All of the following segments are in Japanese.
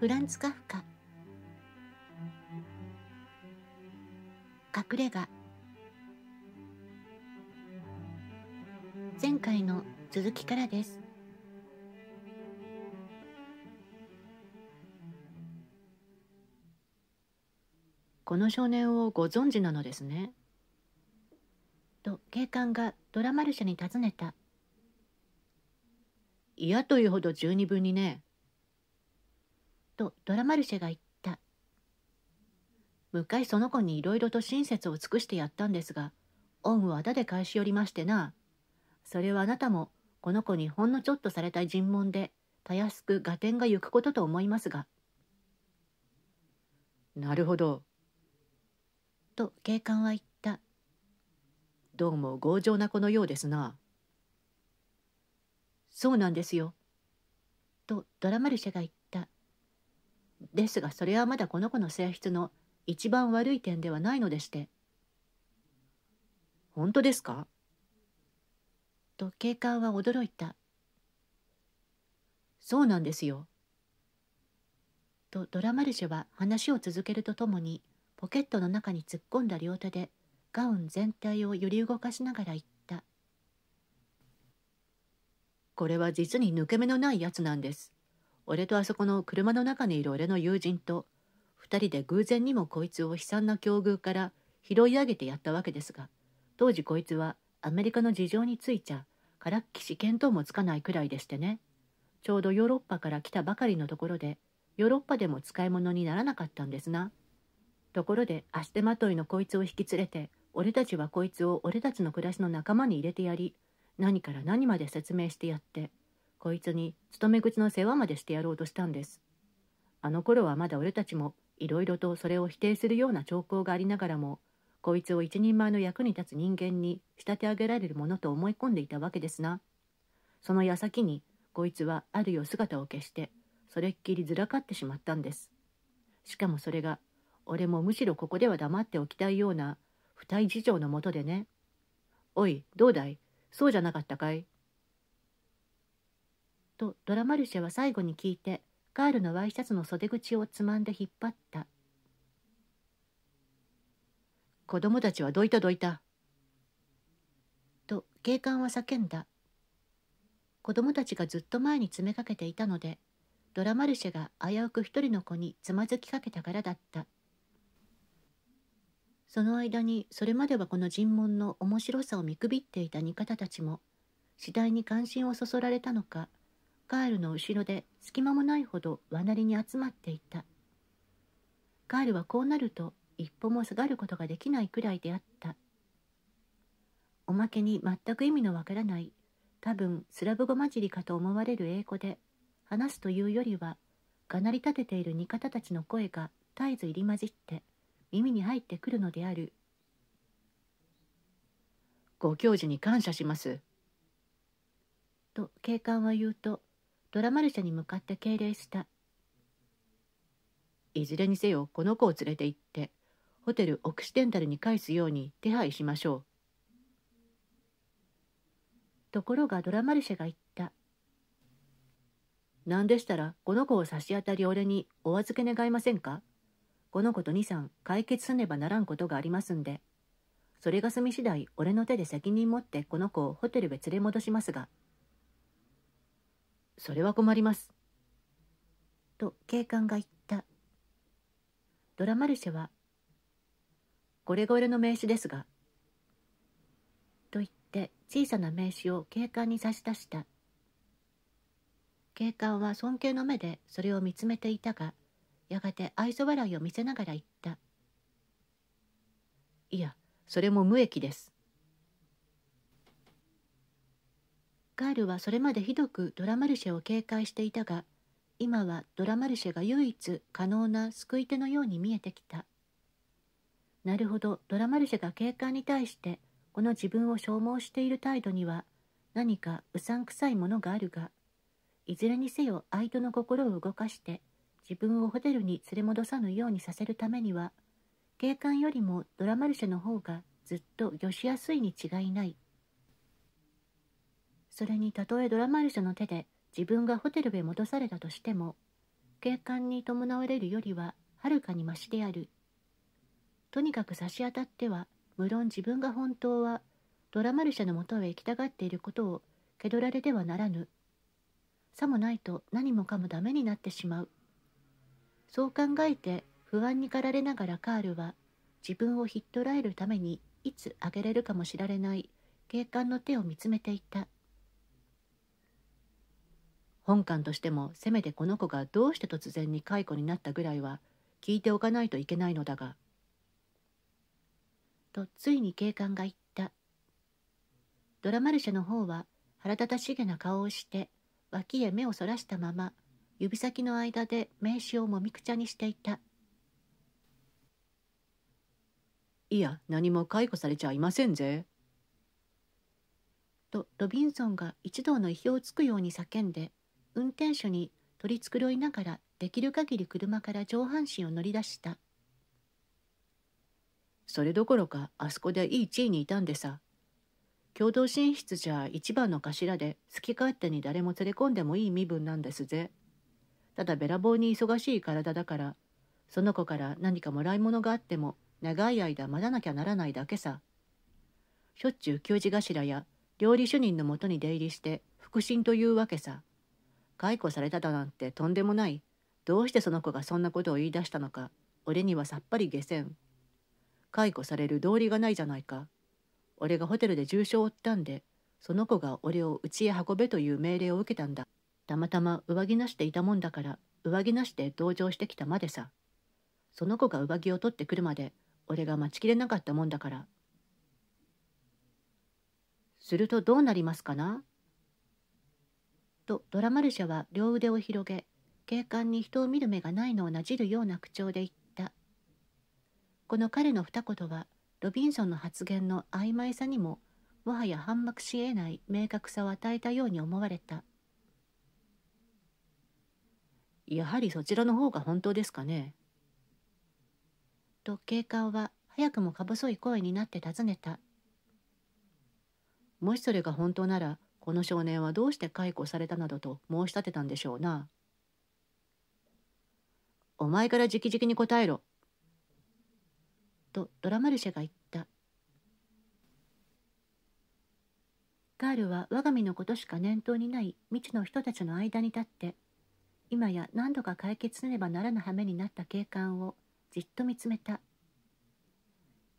フランツ・カフカ隠れ家前回の続きからですこの少年をご存知なのですねと警官がドラマルシに尋ねた嫌というほど十二分にねとドラマルシェが言った。昔その子にいろいろと親切を尽くしてやったんですが、恩をあだで返し寄りましてな。それはあなたもこの子にほんのちょっとされた尋問で、たやすく合点がゆくことと思いますが。なるほど。と警官は言った。どうも強情な子のようですな。そうなんですよ。とドラマルシェが言ったですがそれはまだこの子の性質の一番悪い点ではないのでして本当ですかと警官は驚いたそうなんですよとドラマルシェは話を続けるとともにポケットの中に突っ込んだ両手でガウン全体を揺り動かしながら言ったこれは実に抜け目のないやつなんです俺とあそこの車の中にいる俺の友人と2人で偶然にもこいつを悲惨な境遇から拾い上げてやったわけですが当時こいつはアメリカの事情についちゃからっきし見当もつかないくらいでしてねちょうどヨーロッパから来たばかりのところでヨーロッパでも使い物にならなかったんですなところで足手まといのこいつを引き連れて俺たちはこいつを俺たちの暮らしの仲間に入れてやり何から何まで説明してやってこいつに勤め口の世話までしてやろうとしたんですあの頃はまだ俺たちもいろいろとそれを否定するような兆候がありながらもこいつを一人前の役に立つ人間に仕立て上げられるものと思い込んでいたわけですなその矢先にこいつはあるよ姿を消してそれっきりずらかってしまったんですしかもそれが俺もむしろここでは黙っておきたいような不退事情のもとでねおいどうだいそうじゃなかったかいとドラマルシェは最後に聞いてガールのワイシャツの袖口をつまんで引っ張った子供たちはどいたどいたと警官は叫んだ子供たちがずっと前に詰めかけていたのでドラマルシェが危うく一人の子につまずきかけたからだったその間にそれまではこの尋問の面白さを見くびっていた味方たちも次第に関心をそそられたのかカールの後ろで隙間もないほどなりに集まっていたカールはこうなると一歩も下がることができないくらいであったおまけに全く意味のわからない多分スラブ語交じりかと思われる英語で話すというよりはがなり立てている味方たちの声が絶えず入り混じって耳に入ってくるのであるご教授に感謝しますと警官は言うとドラマルシに向かって敬礼したいずれにせよこの子を連れて行ってホテルオクシデンタルに返すように手配しましょうところがドラマルシェが言った何でしたらこの子を差し当たり俺にお預け願いませんかこの子と23解決せねばならんことがありますんでそれが済み次第俺の手で責任持ってこの子をホテルへ連れ戻しますがそれは困ります。と警官が言った。ドラマルシェは、これが俺の名刺ですが、と言って小さな名刺を警官に差し出した。警官は尊敬の目でそれを見つめていたが、やがて愛想笑いを見せながら言った。いや、それも無益です。ガールはそれまでひどくドラマルシェを警戒していたが今はドラマルシェが唯一可能な救い手のように見えてきたなるほどドラマルシェが警官に対してこの自分を消耗している態度には何かうさんくさいものがあるがいずれにせよ相手の心を動かして自分をホテルに連れ戻さぬようにさせるためには警官よりもドラマルシェの方がずっとよしやすいに違いないそれにたとえドラマルシェの手で自分がホテルへ戻されたとしても警官に伴われるよりははるかにましであるとにかく差し当たっては無論自分が本当はドラマルシェのもとへ行きたがっていることを気取られてはならぬさもないと何もかもダメになってしまうそう考えて不安に駆られながらカールは自分をひっ捕らえるためにいつあげれるかもしられない警官の手を見つめていた。本官としてもせめてこの子がどうして突然に解雇になったぐらいは聞いておかないといけないのだが。とついに警官が言った。ドラマルシェの方は腹立たしげな顔をして脇へ目をそらしたまま指先の間で名刺をもみくちゃにしていた。いや何も解雇されちゃいませんぜ。とロビンソンが一同の意表をつくように叫んで運転手に取り繕いながらできる限り車から上半身を乗り出したそれどころかあそこでいい地位にいたんでさ共同寝室じゃ一番の頭で好き勝手に誰も連れ込んでもいい身分なんですぜただべらぼうに忙しい体だからその子から何かもらい物があっても長い間待たなきゃならないだけさしょっちゅう給仕頭や料理主任のもとに出入りして腹心というわけさ解雇されただなんてとんでもないどうしてその子がそんなことを言い出したのか俺にはさっぱり下船解雇される道理がないじゃないか俺がホテルで重傷を負ったんでその子が俺を家へ運べという命令を受けたんだたまたま上着なしていたもんだから上着なしで同情してきたまでさその子が上着を取ってくるまで俺が待ちきれなかったもんだからするとどうなりますかなとドラマルシャは両腕を広げ警官に人を見る目がないのをなじるような口調で言ったこの彼の二言はロビンソンの発言の曖昧さにももはや反駁し得ない明確さを与えたように思われたやはりそちらの方が本当ですかねと警官は早くもか細い声になって尋ねたもしそれが本当ならこの少年はどうして解雇されたなどと申し立てたんでしょうな。お前から直々に答えろ。とドラマルシェが言った。カールは我が身のことしか念頭にない未知の人たちの間に立って、今や何度か解決せねばならぬ羽目になった警官をじっと見つめた。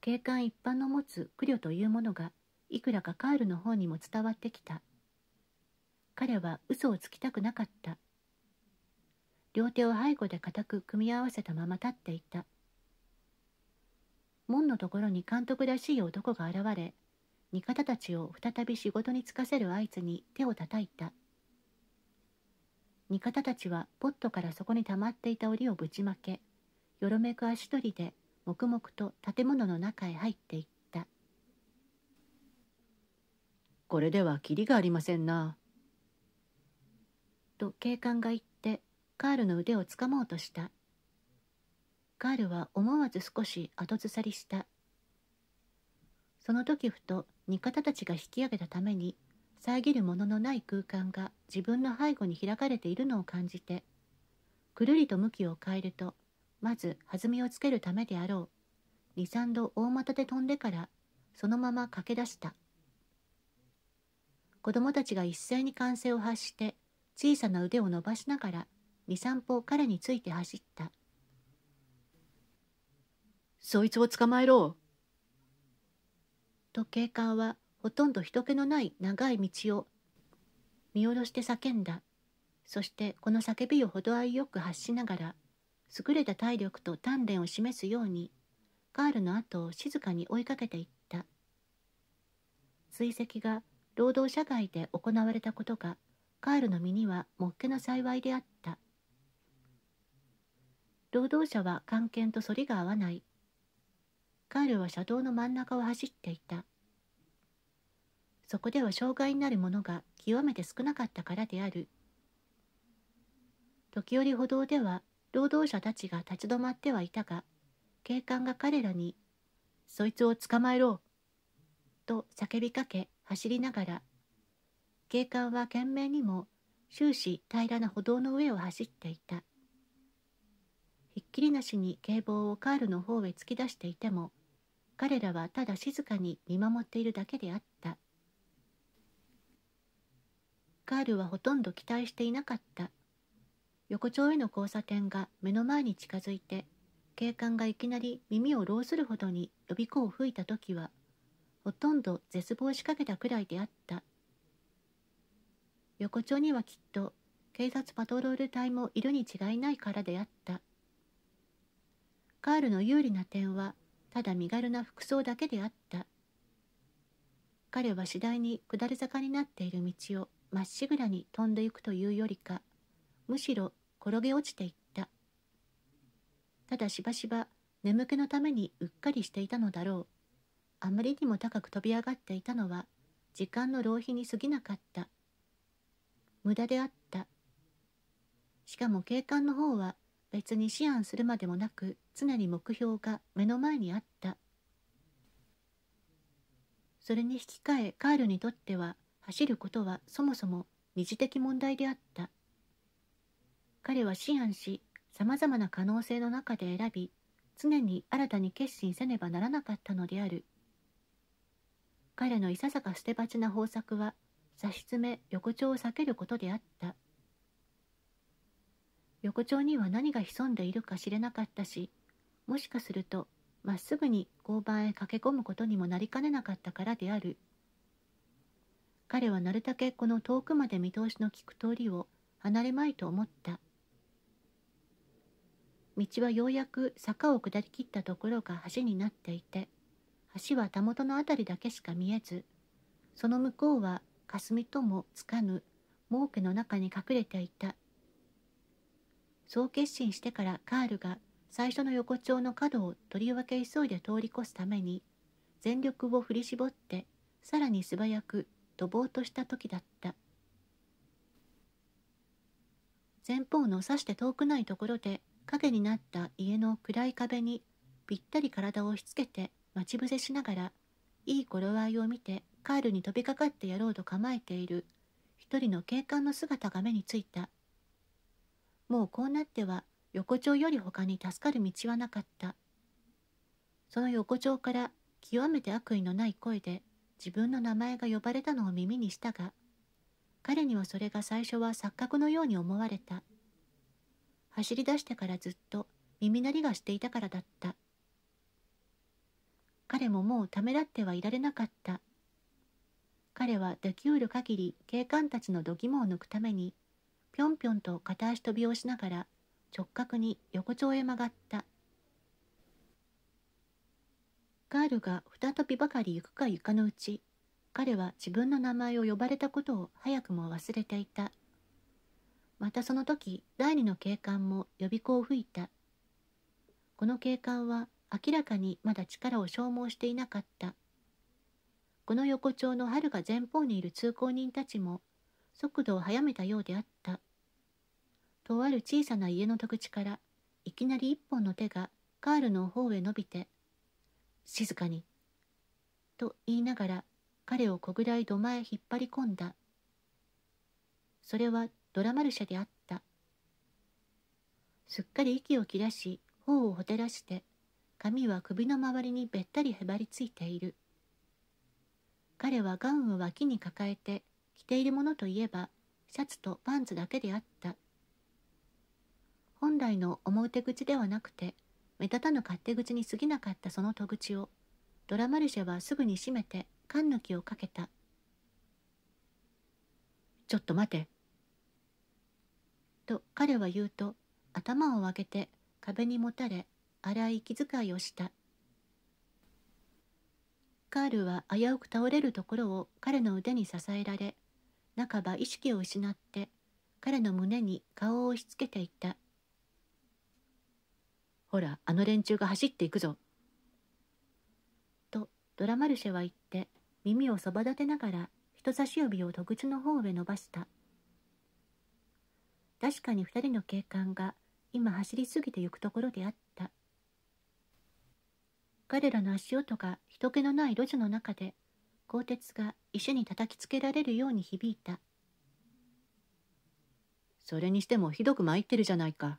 警官一般の持つ苦慮というものがいくらかカールの方にも伝わってきた彼は嘘をつきたくなかった両手を背後で固く組み合わせたまま立っていた門のところに監督らしい男が現れ味方たちを再び仕事に就かせる合図に手を叩いた味方たちはポットからそこに溜まっていた檻をぶちまけよろめく足取りで黙々と建物の中へ入っていったこれではきりがありませんなと警官が言ってカールの腕をつかもうとしたカールは思わず少し後ずさりしたその時ふと味方たちが引き上げたために遮るもののない空間が自分の背後に開かれているのを感じてくるりと向きを変えるとまず弾みをつけるためであろう23度大股で飛んでからそのまま駆け出した子供たちが一斉に歓声を発して小さな腕を伸ばしながら23歩彼について走ったそいつを捕まえろと警官はほとんど人気のない長い道を見下ろして叫んだそしてこの叫びを程合いよく発しながら優れた体力と鍛錬を示すようにカールの後を静かに追いかけていった追跡が労働者街で行われたことがカールの身にはもっけの幸いであった。労働者は関係と反りが合わない。カールは車道の真ん中を走っていた。そこでは障害になるものが極めて少なかったからである。時折歩道では労働者たちが立ち止まってはいたが、警官が彼らに、そいつを捕まえろと叫びかけ走りながら警官は懸命にも終始平らな歩道の上を走っていたひっきりなしに警棒をカールの方へ突き出していても彼らはただ静かに見守っているだけであったカールはほとんど期待していなかった横丁への交差点が目の前に近づいて警官がいきなり耳を浪するほどに予備校を吹いた時はほとんど絶望しかけたくらいであった横丁にはきっと警察パトロール隊もいるに違いないからであったカールの有利な点はただ身軽な服装だけであった彼は次第に下り坂になっている道をまっしぐらに飛んでいくというよりかむしろ転げ落ちていったただしばしば眠気のためにうっかりしていたのだろうあまりにも高く飛び上がっていたのは時間の浪費に過ぎなかった無駄であった。しかも警官の方は別に思案するまでもなく常に目標が目の前にあった。それに引き換えカールにとっては走ることはそもそも二次的問題であった。彼は思案し、様々な可能性の中で選び、常に新たに決心せねばならなかったのである。彼のいささか捨て鉢な方策は、差し詰め横丁を避けることであった横丁には何が潜んでいるか知れなかったしもしかするとまっすぐに交番へ駆け込むことにもなりかねなかったからである彼はなるたけこの遠くまで見通しの利く通りを離れまいと思った道はようやく坂を下りきったところが橋になっていて橋はたもとのあたりだけしか見えずその向こうは霞ともつかぬ儲けの中に隠れていたそう決心してからカールが最初の横丁の角をとりわけ急いで通り越すために全力を振り絞ってさらに素早くとぼうとした時だった前方のさして遠くないところで影になった家の暗い壁にぴったり体を押し付けて待ち伏せしながらいい頃合いを見てカールに飛びかかってやろうと構えている一人の警官の姿が目についたもうこうなっては横丁より他に助かる道はなかったその横丁から極めて悪意のない声で自分の名前が呼ばれたのを耳にしたが彼にはそれが最初は錯覚のように思われた走り出してからずっと耳鳴りがしていたからだった彼ももうためらってはいられなかった彼はできうる限り警官たちの度肝を抜くためにぴょんぴょんと片足飛びをしながら直角に横丁へ曲がったガールが再びばかり行くか行かのうち彼は自分の名前を呼ばれたことを早くも忘れていたまたその時第二の警官も予備校を吹いたこの警官は明らかにまだ力を消耗していなかったこの横丁の春が前方にいる通行人たちも速度を速めたようであった。とある小さな家の戸口からいきなり一本の手がカールの方へ伸びて「静かに」と言いながら彼を小倉らい土間へ引っ張り込んだ。それはドラマルシャであった。すっかり息を切らし頬をほてらして髪は首の周りにべったりへばりついている。彼はガウンを脇に抱えて着ているものといえばシャツとパンツだけであった本来の表口ではなくて目立たぬ勝手口に過ぎなかったその戸口をドラマルシェはすぐに閉めて缶抜きをかけた「ちょっと待て」と彼は言うと頭を上げて壁にもたれ荒い息遣いをしたカールは危うく倒れるところを彼の腕に支えられ半ば意識を失って彼の胸に顔を押し付けていった「ほらあの連中が走っていくぞ」とドラマルシェは言って耳をそば立てながら人差し指を戸口の方へ伸ばした確かに二人の警官が今走りすぎてゆくところであった彼らの足音が人気のない路地の中で鋼鉄が石に叩きつけられるように響いたそれにしてもひどく参ってるじゃないか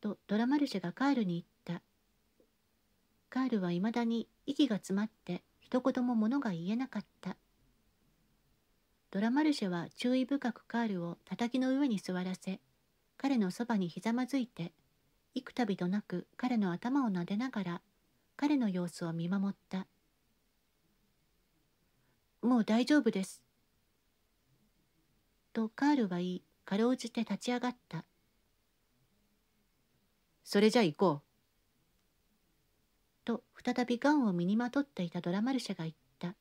とドラマルシェがカールに言ったカールはいまだに息が詰まって一言も物が言えなかったドラマルシェは注意深くカールを叩きの上に座らせ彼のそばにひざまずいて幾度となく彼の頭を撫でながら彼の様子を見守った「もう大丈夫です」とカールは言いかろうじて立ち上がった「それじゃ行こう」と再びガンを身にまとっていたドラマルシェが言った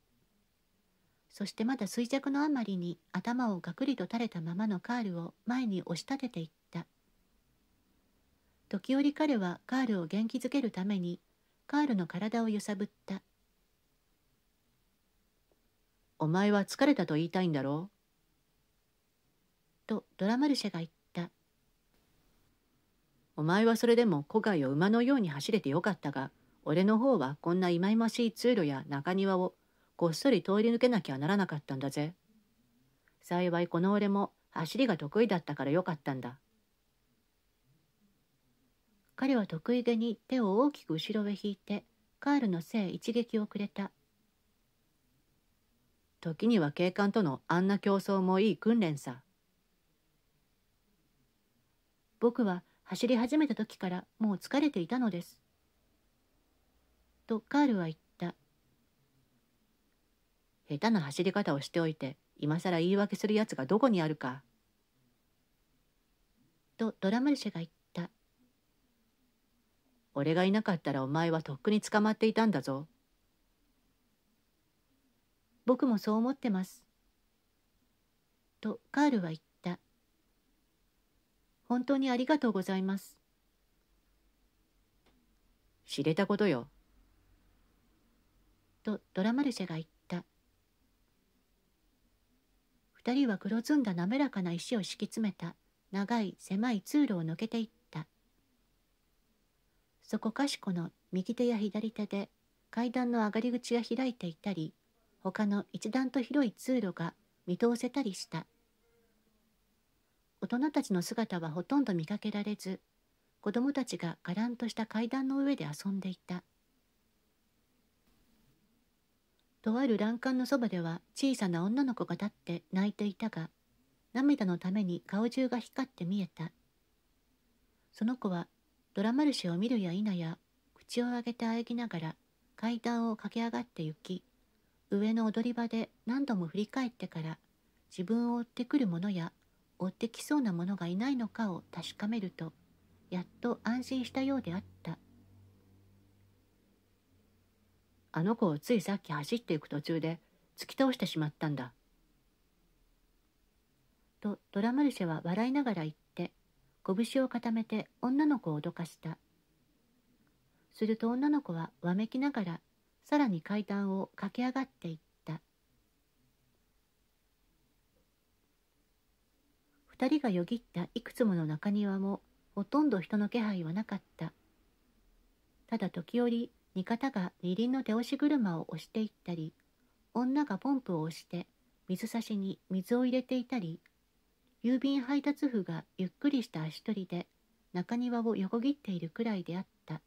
そしてまだ衰弱のあまりに頭をがくりと垂れたままのカールを前に押し立てていった時折彼はカールを元気づけるためにカールの体を揺さぶった「お前は疲れたと言いたいんだろう?」とドラマルシェが言った「お前はそれでも古外を馬のように走れてよかったが俺の方はこんな忌々しい通路や中庭をこっそり通り抜けなきゃならなかったんだぜ。幸いこの俺も走りが得意だったからよかったんだ。彼は得意げに手を大きく後ろへ引いてカールの背へ一撃をくれた時には警官とのあんな競争もいい訓練さ僕は走り始めた時からもう疲れていたのですとカールは言った下手な走り方をしておいて今更言い訳するやつがどこにあるかとドラムルシェが言っ俺がいなかったらお前はとっくに捕まっていたんだぞ僕もそう思ってますとカールは言った本当にありがとうございます知れたことよとドラマルシェが言った二人は黒ずんだ滑らかな石を敷き詰めた長い狭い通路を抜けていったそこかしこの右手や左手で階段の上がり口が開いていたり他の一段と広い通路が見通せたりした大人たちの姿はほとんど見かけられず子供たちががらんとした階段の上で遊んでいたとある欄干のそばでは小さな女の子が立って泣いていたが涙のために顔中が光って見えたその子はドラマルシェを見るや否や、口を上げてあえぎながら階段を駆け上がって行き、上の踊り場で何度も振り返ってから自分を追ってくる者や追ってきそうな者がいないのかを確かめると、やっと安心したようであった。あの子をついさっき走っていく途中で突き倒してしまったんだ。とドラマルシェは笑いながら言った。拳を固めて女の子を脅かした。すると女の子はわめきながら、さらに階段を駆け上がっていった。二人がよぎったいくつもの中庭も、ほとんど人の気配はなかった。ただ時折、味方が二輪の手押し車を押していったり、女がポンプを押して、水差しに水を入れていたり、郵便配達夫がゆっくりした足取りで中庭を横切っているくらいであった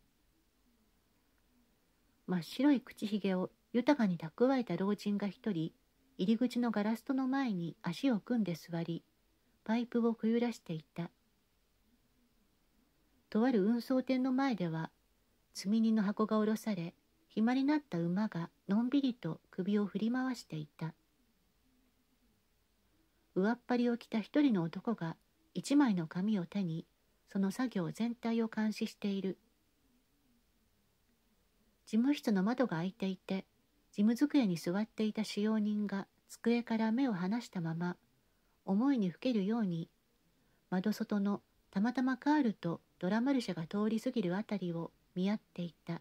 真っ白い口ひげを豊かに蓄えた老人が一人入り口のガラス戸の前に足を組んで座りパイプをくゆらしていたとある運送店の前では積み荷の箱が下ろされ暇になった馬がのんびりと首を振り回していた。上っ張りを着た一人の男が一枚の紙を手にその作業全体を監視している事務室の窓が開いていて事務机に座っていた使用人が机から目を離したまま思いにふけるように窓外のたまたまカールとドラマルシェが通り過ぎるあたりを見合っていた